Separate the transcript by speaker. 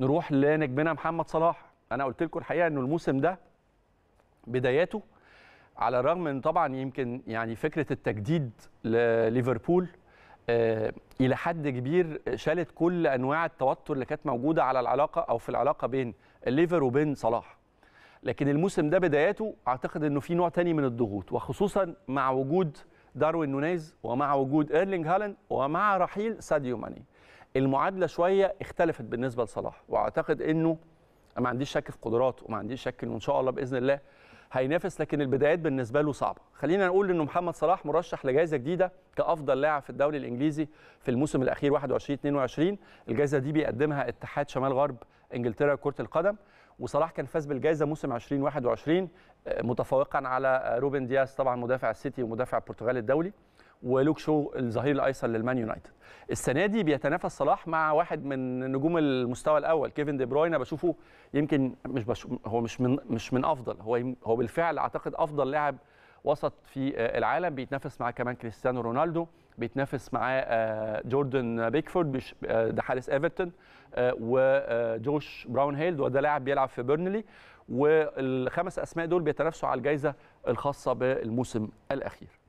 Speaker 1: نروح لنجمنا محمد صلاح انا قلت لكم الحقيقه انه الموسم ده بداياته على الرغم ان طبعا يمكن يعني فكره التجديد لليفربول آه، الى حد كبير شالت كل انواع التوتر اللي كانت موجوده على العلاقه او في العلاقه بين الليفر وبين صلاح لكن الموسم ده بداياته اعتقد انه في نوع تاني من الضغوط وخصوصا مع وجود داروين نونيز ومع وجود ايرلينج هالاند ومع رحيل ساديو ماني المعادله شويه اختلفت بالنسبه لصلاح واعتقد انه ما عنديش شك في قدراته وما عنديش شك انه ان شاء الله باذن الله هينافس لكن البدايات بالنسبه له صعبه خلينا نقول انه محمد صلاح مرشح لجائزه جديده كافضل لاعب في الدوري الانجليزي في الموسم الاخير 21 22 الجائزه دي بيقدمها اتحاد شمال غرب انجلترا كره القدم وصلاح كان فاز بالجائزه موسم 2021 آه، متفوقا على آه، روبن دياس طبعا مدافع السيتي ومدافع البرتغال الدولي ولوك شو الظهير الايسر للمان يونايتد السنه دي بيتنافس صلاح مع واحد من نجوم المستوى الاول كيفن دي بروين بشوفه يمكن مش بشوف هو مش من مش من افضل هو هو بالفعل اعتقد افضل لاعب وسط في آه، العالم بيتنافس مع كمان كريستيانو رونالدو بيتنافس معاه جوردن بيكفورد آه، ده حارس ايفرتون آه، وجوش براون هيلد وده لاعب بيلعب في بيرنلي والخمس اسماء دول بيتنافسوا على الجائزه الخاصه بالموسم الاخير